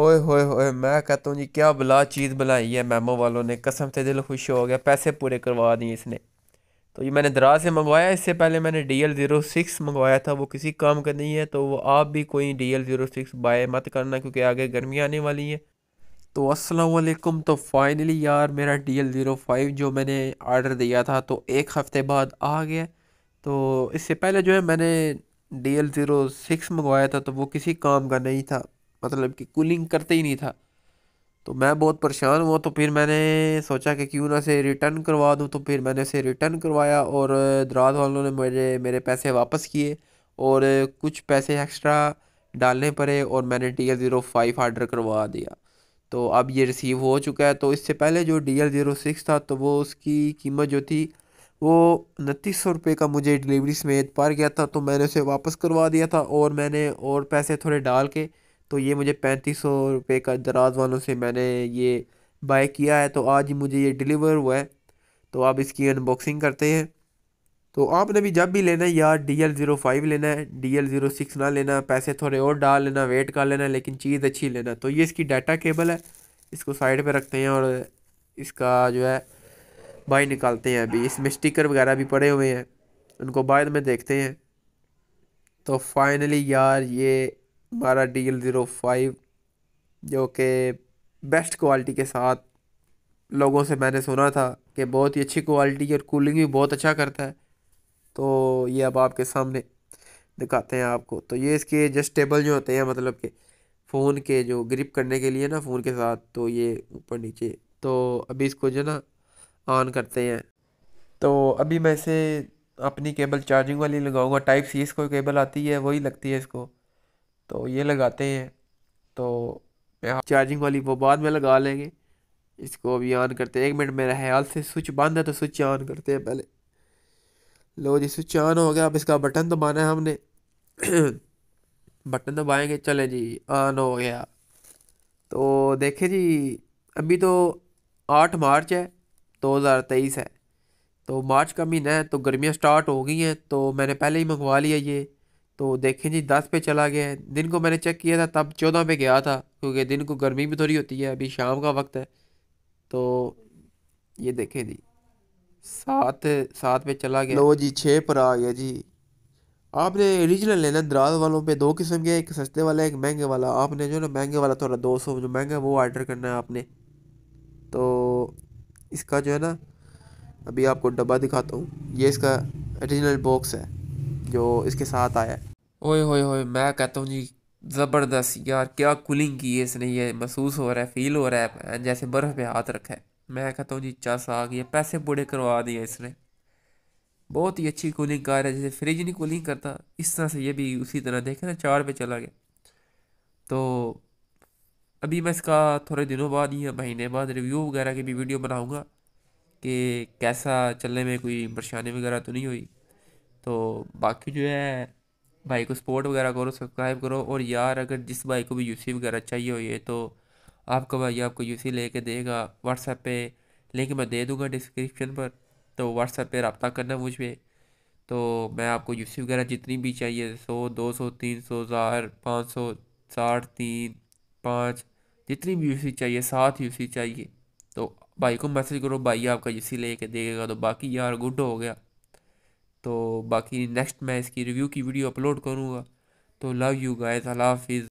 ओए होए होए मैं कहता हूँ जी क्या बला चीज़ बनाई है मेमो वालों ने कसम से दिल खुश हो गया पैसे पूरे करवा दिए इसने तो ये मैंने दराज से मंगवाया इससे पहले मैंने डी एल ज़ीरो सिक्स मंगवाया था वो किसी काम का नहीं है तो वो आप भी कोई D L zero six buy मत करना क्योंकि आगे गर्मी आने वाली है तो अस्सलाम वालेकुम तो फाइनली यार मेरा डी एल ज़ीरो फाइव जो मैंने आर्डर दिया था तो एक हफ़्ते बाद आ गया तो इससे पहले जो है मैंने डी एल ज़ीरो सिक्स मंगवाया था तो वो किसी काम का नहीं था मतलब कि कूलिंग करते ही नहीं था तो मैं बहुत परेशान हुआ तो फिर मैंने सोचा कि क्यों ना इसे रिटर्न करवा दूँ तो फिर मैंने इसे रिटर्न करवाया और दराज वालों ने मेरे मेरे पैसे वापस किए और कुछ पैसे एक्स्ट्रा डालने पड़े और मैंने D L zero five order करवा दिया तो अब ये रिसीव हो चुका है तो इससे पहले जो डी एल ज़ीरो सिक्स था तो वो उसकी कीमत जो थी वो उनतीस सौ रुपये का मुझे डिलीवरी समेत पार गया था तो मैंने उसे वापस करवा दिया था और मैंने और पैसे थोड़े डाल के तो ये मुझे पैंतीस सौ रुपये का दराज वालों से मैंने ये बाय किया है तो आज ही मुझे ये डिलीवर हुआ है तो आप इसकी अनबॉक्सिंग करते हैं तो आपने भी जब भी लेना है यार डी एल ज़ीरो फाइव लेना है डी एल ज़ीरो सिक्स ना लेना पैसे थोड़े और डाल लेना वेट कर लेना लेकिन चीज़ अच्छी लेना तो ये इसकी डाटा केबल है इसको साइड पे रखते हैं और इसका जो है बाई निकालते हैं अभी इसमें स्टिकर वगैरह भी पड़े हुए हैं उनको बाद में देखते हैं तो फाइनली यार ये बारह डी एल ज़ीरो फाइव जो कि बेस्ट क्वालिटी के साथ लोगों से मैंने सुना था कि बहुत ही अच्छी क्वालिटी की और कूलिंग भी बहुत अच्छा करता है तो ये अब आपके सामने दिखाते हैं आपको तो ये इसके एडजस्टेबल जो होते हैं मतलब कि फ़ोन के जो ग्रिप करने के लिए ना फ़ोन के साथ तो ये ऊपर नीचे तो अभी इसको जो ना ऑन करते हैं तो अभी मैं इसे अपनी केबल चार्जिंग वाली लगाऊंगा टाइप सी इसको केबल आती है वही लगती है इसको तो ये लगाते हैं तो चार्जिंग वाली वो बाद में लगा लेंगे इसको अभी ऑन करते हैं एक मिनट मेरा ख्याल से स्विच बंद है तो स्विच ऑन करते हैं पहले लो जी स्विच ऑन हो गया अब इसका बटन दबाना है हमने बटन दबाएंगे चले जी ऑन हो गया तो देखें जी अभी तो आठ मार्च है दो हज़ार तेईस है तो मार्च का महीना है तो गर्मियाँ स्टार्ट हो गई हैं तो मैंने पहले ही मंगवा लिया ये तो देखें जी दस पे चला गया है दिन को मैंने चेक किया था तब चौदह पे गया था क्योंकि दिन को गर्मी भी थोड़ी होती है अभी शाम का वक्त है तो ये देखें जी सात सात पे चला गया लो जी छः पर आ गया जी आपने रीजनल लेना दराज वालों पे दो किस्म के एक सस्ते वाला एक महंगे वाला आपने जो ना महंगे वाला थोड़ा दो सौ जो महंगा वो ऑर्डर करना है आपने तो इसका जो है ना अभी आपको डब्बा दिखाता हूँ ये इसका औरिजिनल बॉक्स है जो इसके साथ आया है ओए होए होए मैं कहता हूँ जी ज़बरदस्त यार क्या कूलिंग की है इसने ये महसूस हो रहा है फील हो रहा है जैसे बर्फ़ पे हाथ रखा है मैं कहता हूँ जी चस आ गई पैसे बूढ़े करवा दिए इसने बहुत ही अच्छी कूलिंग कार है जैसे फ्रिज नहीं कूलिंग करता इस तरह से ये भी उसी तरह देखे ना चार पे चला गया तो अभी मैं इसका थोड़े दिनों बाद या महीने बाद रिव्यू वगैरह की भी वीडियो बनाऊँगा कि कैसा चलने में कोई परेशानी वगैरह तो नहीं हुई तो बाकी जो है भाई को सपोर्ट वगैरह करो सब्सक्राइब करो और यार अगर जिस भाई को भी यूसी वगैरह चाहिए हो ये तो आपका भाई आपको यूसी लेके देगा व्हाट्सएप पे लिंक मैं दे दूँगा डिस्क्रिप्शन पर तो व्हाट्सएप पे रबता करना मुझ पर तो मैं आपको यूसी वगैरह जितनी भी चाहिए सौ दो सौ तीन सौ हज़ार पाँच सौ साठ तीन पाँच जितनी भी यूसी चाहिए सात यूसी चाहिए तो भाई को मैसेज करो भाई आपका यूसी लेके देगा तो बाकी यार गुड हो गया तो बाकी नेक्स्ट मैं इसकी रिव्यू की वीडियो अपलोड करूँगा तो लव यू गाइज़ अल्लाह हाफिज़